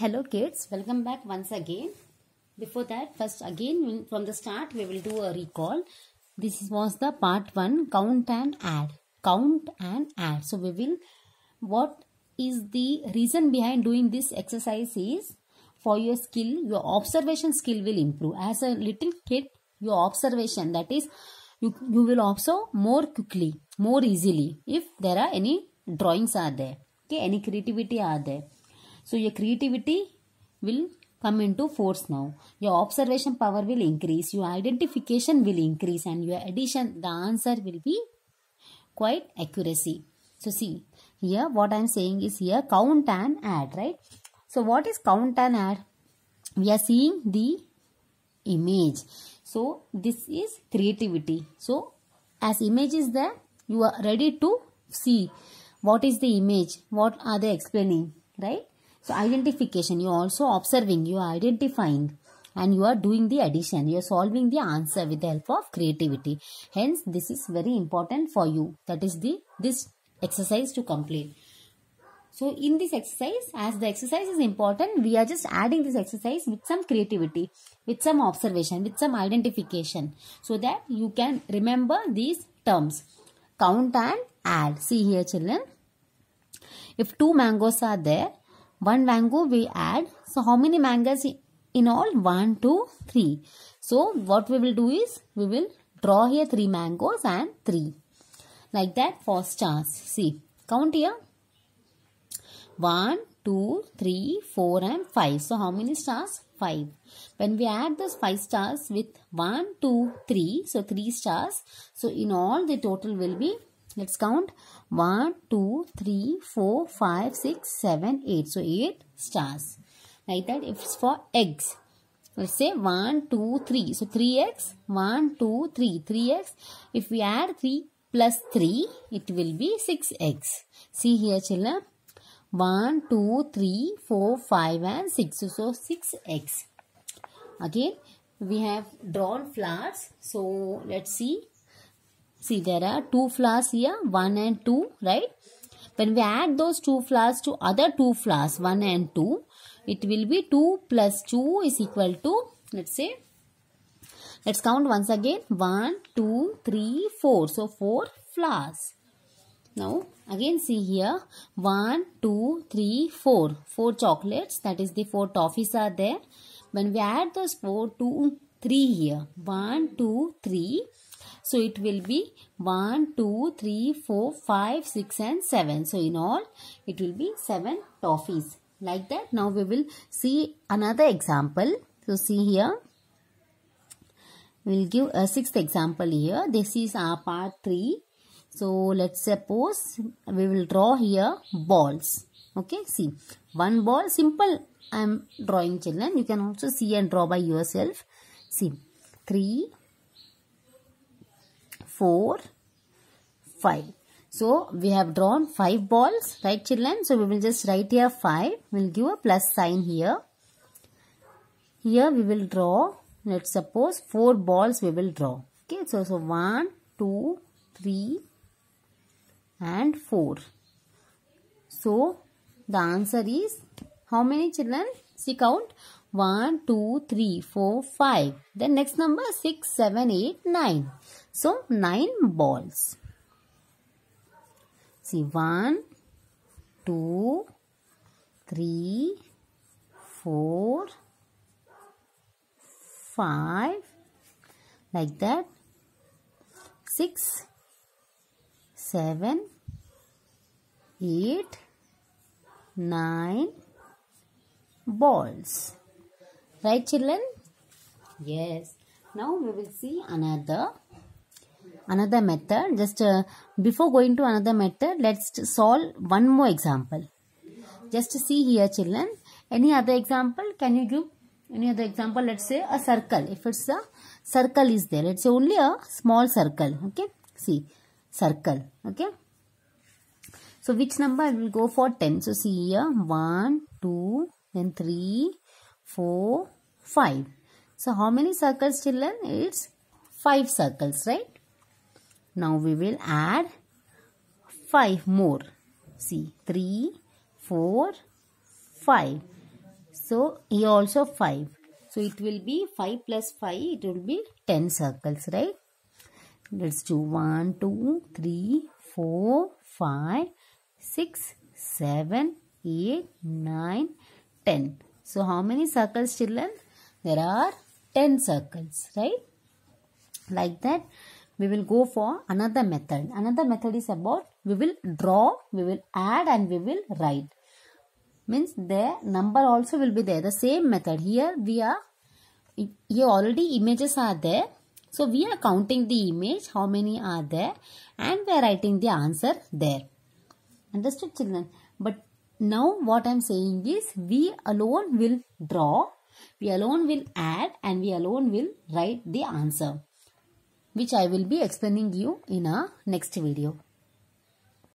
hello kids welcome back once again before that first again from the start we will do a recall this was the part 1 count and add count and add so we will what is the reason behind doing this exercise is for your skill your observation skill will improve as a little kid your observation that is you, you will observe more quickly more easily if there are any drawings are there okay any creativity are there so your creativity will come into force now. Your observation power will increase, your identification will increase and your addition, the answer will be quite accuracy. So see, here what I am saying is here count and add, right? So what is count and add? We are seeing the image. So this is creativity. So as image is there, you are ready to see what is the image, what are they explaining, right? So identification, you are also observing, you are identifying and you are doing the addition. You are solving the answer with the help of creativity. Hence, this is very important for you. That is the this exercise to complete. So in this exercise, as the exercise is important, we are just adding this exercise with some creativity, with some observation, with some identification so that you can remember these terms. Count and add. See here children. If two mangoes are there, one mango we add so how many mangoes in all one two three so what we will do is we will draw here three mangoes and three like that first stars see count here one two three four and 5 so how many stars 5 when we add those 5 stars with one two three so 3 stars so in all the total will be Let's count 1, 2, 3, 4, 5, 6, 7, 8. So 8 stars. Like that if it's for eggs. Let's say 1, 2, 3. So 3x, 1, 2, 3. 3x. If we add 3 plus 3, it will be 6x. See here children. 1, 2, 3, 4, 5 and 6. So 6x. Again, we have drawn flowers. So let's see See, there are two flowers here, 1 and 2, right? When we add those two flowers to other two flowers, 1 and 2, it will be 2 plus 2 is equal to, let's say, let's count once again, 1, 2, 3, 4. So, 4 flowers. Now, again see here, 1, 2, 3, 4. 4 chocolates, that is the 4 toffees are there. When we add those 4, 3 here, 1, 2, 3, so it will be 1, 2, 3, 4, 5, 6 and 7. So in all it will be 7 toffees. Like that. Now we will see another example. So see here. We will give a sixth example here. This is our part 3. So let's suppose we will draw here balls. Okay. See one ball simple I am drawing children. You can also see and draw by yourself. See 3, 4, 5. So, we have drawn 5 balls, right children? So, we will just write here 5. We will give a plus sign here. Here we will draw, let's suppose 4 balls we will draw. Okay, so, so 1, 2, 3 and 4. So, the answer is how many children? See count. 1, 2, 3, 4, 5. Then next number 6, 7, 8, 9. So, 9 balls. See, 1, 2, 3, 4, 5, like that, 6, 7, 8, 9 balls. Right children? Yes. Now we will see another another method just uh, before going to another method let's solve one more example just see here children any other example can you give any other example let's say a circle if it's a circle is there let's say only a small circle okay see circle okay so which number will go for 10 so see here 1 2 then 3 4 5 so how many circles children it's 5 circles right now we will add 5 more. See 3, 4, 5. So he also 5. So it will be 5 plus 5 it will be 10 circles right. Let's do 1, 2, 3, 4, 5, 6, 7, 8, 9, 10. So how many circles children? There are 10 circles right. Like that we will go for another method. Another method is about we will draw, we will add and we will write. Means the number also will be there. The same method. Here we are, here already images are there. So we are counting the image, how many are there and we are writing the answer there. Understood children? But now what I am saying is we alone will draw, we alone will add and we alone will write the answer which I will be explaining you in a next video.